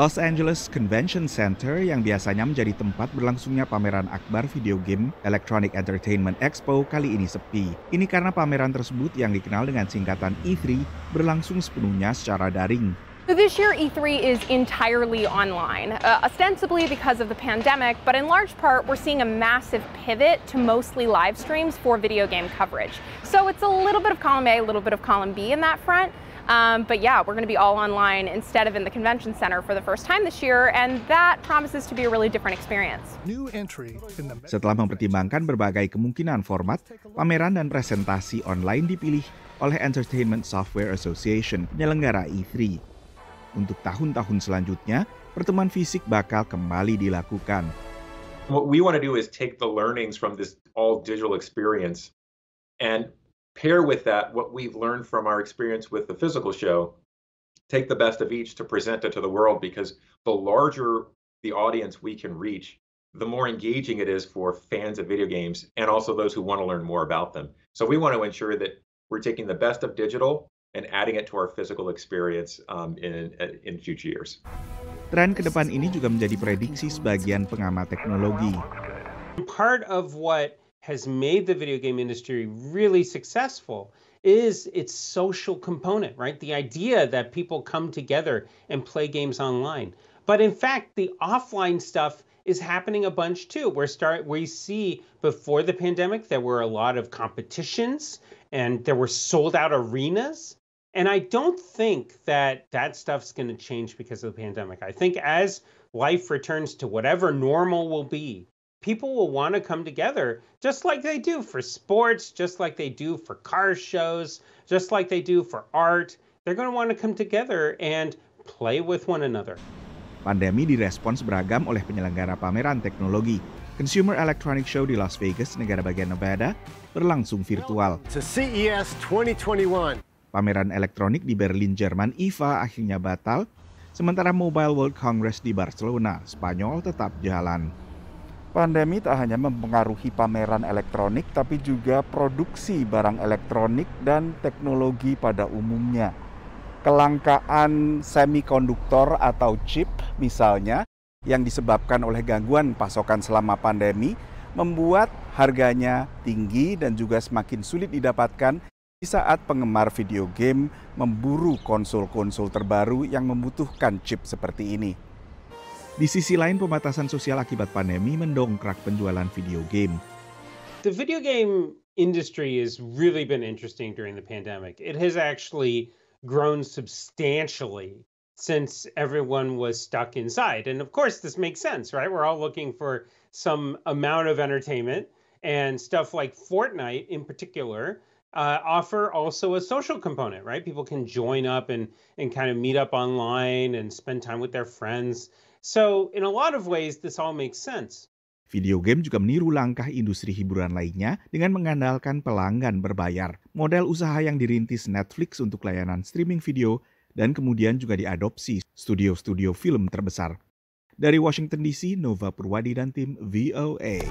Los Angeles Convention Center yang biasanya menjadi tempat berlangsungnya pameran akbar video game Electronic Entertainment Expo kali ini sepi. Ini karena pameran tersebut yang dikenal dengan singkatan E3 berlangsung sepenuhnya secara daring. So This year, E3 is entirely online, uh, ostensibly because of the pandemic, but in large part, we're seeing a massive pivot to mostly live streams for video game coverage. So it's a little bit of column A, a little bit of column B in that front. Um, but yeah, we're going to be all online instead of in the convention center for the first time this year, and that promises to be a really different experience. Setelah mempertimbangkan berbagai kemungkinan format, pameran dan presentasi online dipilih oleh Entertainment Software Association penyelenggara E3. Untuk tahun-tahun selanjutnya, pertemuan fisik bakal kembali dilakukan. What we want to do is take the learnings from this all digital experience and pair with that what we've learned from our experience with the physical show, take the best of each to present it to the world because the larger the audience we can reach, the more engaging it is for fans of video games and also those who want to learn more about them. So we want to ensure that we're taking the best of digital and adding it to our physical experience um, in, uh, in future years. Tren ke depan ini juga menjadi prediksi sebagian pengamat teknologi. Part of what has made the video game industry really successful is its social component, right? The idea that people come together and play games online. But in fact, the offline stuff is happening a bunch too. we start we see before the pandemic there were a lot of competitions and there were sold out arenas and I don't think that that stuff's going to change because of the pandemic. I think as life returns to whatever normal will be, people will want to come together just like they do for sports, just like they do for car shows, just like they do for art. They're going to want to come together and play with one another. Pandemi direspons beragam oleh penyelenggara pameran teknologi. Consumer Electronic Show di Las Vegas, negara bagian Nevada, berlangsung virtual. To CES 2021. Pameran elektronik di Berlin, Jerman IFA akhirnya batal, sementara Mobile World Congress di Barcelona, Spanyol tetap jalan. Pandemi tak hanya mempengaruhi pameran elektronik, tapi juga produksi barang elektronik dan teknologi pada umumnya. Kelangkaan semikonduktor atau chip, misalnya, yang disebabkan oleh gangguan pasokan selama pandemi, membuat harganya tinggi dan juga semakin sulit didapatkan di saat penggemar video game memburu konsol-konsol terbaru yang membutuhkan chip seperti ini. Di sisi lain, pembatasan sosial akibat pandemi mendongkrak penjualan video game. The video game industry has really been interesting during the pandemic. It has actually grown substantially since everyone was stuck inside. And of course, this makes sense, right? We're all looking for some amount of entertainment, and stuff like Fortnite in particular uh, offer also a social component, right? People can join up and and kind of meet up online and spend time with their friends. So in a lot of ways, this all makes sense. Video game juga meniru langkah industri hiburan lainnya dengan mengandalkan pelanggan berbayar. Model usaha yang dirintis Netflix untuk layanan streaming video dan kemudian juga diadopsi studio-studio film terbesar. Dari Washington DC, Nova Purwadi dan tim VOA.